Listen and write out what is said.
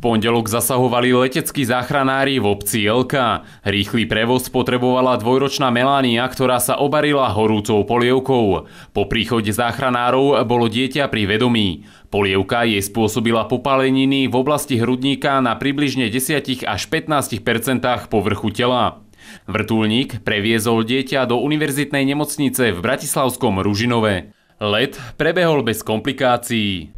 pondelok zasahovali leteckí záchranári v obci Jelka. Rýchly prevoz potrebovala dvojročná Melania, ktorá sa obarila horúcou polievkou. Po príchode záchranárov bolo dieťa pri vedomí. Polievka jej spôsobila popáleniny v oblasti hrudníka na približne 10 až 15 povrchu tela. Vrtulník previezol dieťa do univerzitnej nemocnice v Bratislavskom Ružinove. Let prebehol bez komplikácií.